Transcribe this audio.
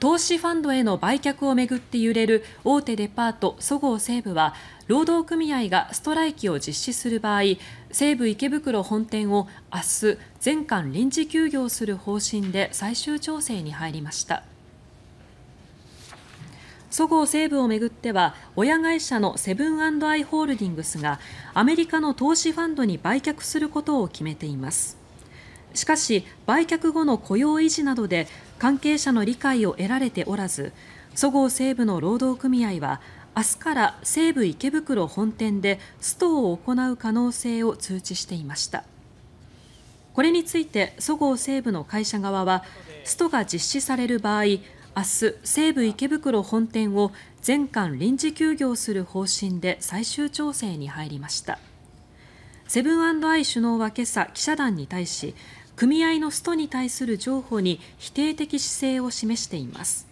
投資ファンドへの売却を巡って揺れる大手デパートそごう・西武は労働組合がストライキを実施する場合西武池袋本店を明日全館臨時休業する方針で最終調整に入りました。そごう・西武を巡っては親会社のセブンアイ・ホールディングスがアメリカの投資ファンドに売却することを決めています。しかし、売却後の雇用維持などで関係者の理解を得られておらずそごう・西武の労働組合は明日から西武池袋本店でストを行う可能性を通知していました。これについてそごう・西武の会社側はストが実施される場合明日、西武池袋本店を全館臨時休業する方針で最終調整に入りました。セブンアイ首脳は今朝、記者団に対し組合のストに対する譲歩に否定的姿勢を示しています。